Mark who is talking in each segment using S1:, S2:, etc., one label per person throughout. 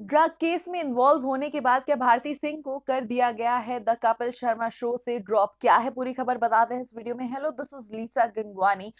S1: drug case में involve होने के बाद क्या भारती सिंह को कर दिया गया है द कपिल शर्मा शो से ड्रॉप क्या है पूरी खबर बताते हैं इस वीडियो में hello this is Lisa Gangwani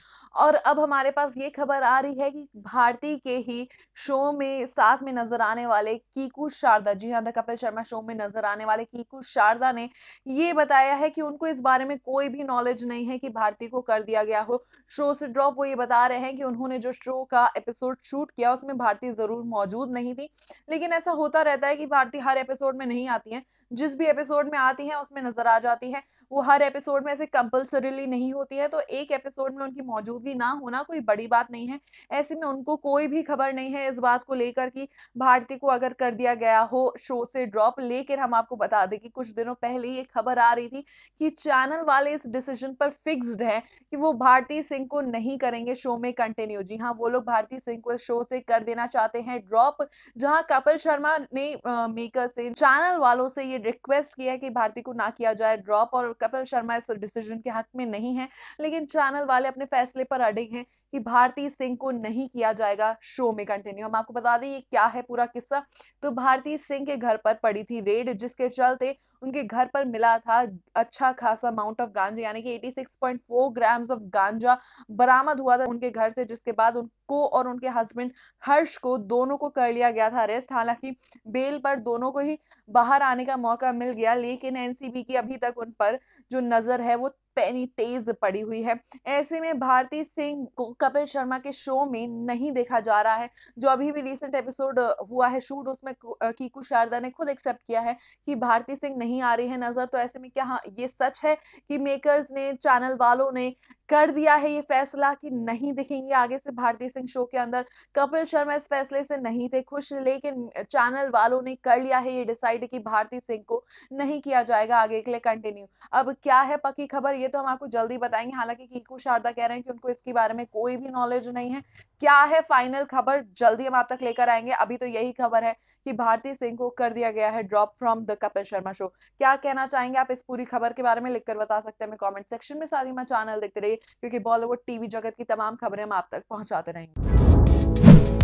S1: और अब हमारे पास ये खबर आ रही है कि भारती के ही शो में साथ में नजर आने वाले कीकू शारदा जी हाँ द कपिल शर्मा शो में नजर आने वाले कीकू शारदा ने ये बताया है कि उनको इस बारे में कोई भी नॉलेज नहीं है कि भारती को कर दिया गया हो शो से ड्रॉप वो ये बता रहे हैं कि उन्होंने जो शो का एपिसोड शूट किया उसमें भारती जरूर मौजूद नहीं थी लेकिन लेकिन ऐसा होता रहता है कि भारती हर एपिसोड में नहीं आती हैं जिस भी एपिसोड में आती हैं उसमें नजर आ जाती हैं वो हर एपिसोड में ऐसे कंपल्सरीली नहीं होती है तो एक एपिसोड में उनकी मौजूदगी ना होना कोई बड़ी बात नहीं है ऐसे में उनको कोई भी खबर नहीं है इस बात को लेकर कि भारती को अगर कर दिया गया हो शो से ड्रॉप लेकिन हम आपको बता दें कि कुछ दिनों पहले ये खबर आ रही थी कि चैनल वाले इस डिसीजन पर फिक्स्ड है कि वो भारती सिंह को नहीं करेंगे शो में कंटिन्यू जी हाँ वो लोग भारती सिंह को शो से कर देना चाहते हैं ड्रॉप जहां कपिल रोहित शर्मा ने मेकर से चैनल वालों से ये रिक्वेस्ट किया है कि भारती को ना किया जाए ड्रॉप और कपिल शर्मा इस डिसीजन के हक में नहीं है लेकिन चैनल वाले अपने फैसले पर अड़े हैं कि भारती सिंह को नहीं किया जाएगा शो में कंटिन्यू हम आपको बता दें ये क्या है पूरा किस्सा तो भारती सिंह के घर पर पड़ी थी रेड जिसके चलते उनके घर पर मिला था अच्छा खासा अमाउंट ऑफ गांजा यानी कि एटी ग्राम्स ऑफ गांजा बरामद हुआ था उनके घर से जिसके बाद उनको और उनके हस्बैंड हर्ष को दोनों को कर लिया गया था अरेस्ट हालांकि बेल पर दोनों को ही बाहर आने का मौका मिल गया लेकिन एनसीबी की अभी तक उन पर जो नज़र है वो पैनी तेज पड़ी हुई है ऐसे में भारती सिंह को कपिल शर्मा के शो में नहीं देखा जा रहा है जो अभी भी रिसेंट एपिसोड हुआ है शूट उसमें कीकू शारदा ने खुद एक्सेप्ट किया है कि भारती सिंह नहीं आ रही है नजर तो ऐसे में क्या हाँ ये सच है कि मेकर्स ने चैनल वालों ने कर दिया है ये फैसला कि नहीं दिखेंगे आगे से भारती सिंह शो के अंदर कपिल शर्मा इस फैसले से नहीं थे खुश लेकिन चैनल वालों ने कर लिया है ये डिसाइड कि भारती सिंह को नहीं किया जाएगा आगे के लिए कंटिन्यू अब क्या है पक्की खबर ये तो हम आपको जल्दी बताएंगे हालांकि कीकू शारदा कह रहे हैं कि उनको इसके बारे में कोई भी नॉलेज नहीं है क्या है फाइनल खबर जल्दी हम आप तक लेकर आएंगे अभी तो यही खबर है कि भारती सिंह को कर दिया गया है drop from the Kapil Sharma show क्या कहना चाहेंगे आप इस पूरी खबर के बारे में लिखकर बता सकते हैं कॉमेंट सेक्शन में साथ चैनल देखते रहिए क्योंकि बॉलीवुड टीवी जगत की तमाम खबरें हम आप तक पहुंचाते रहेंगे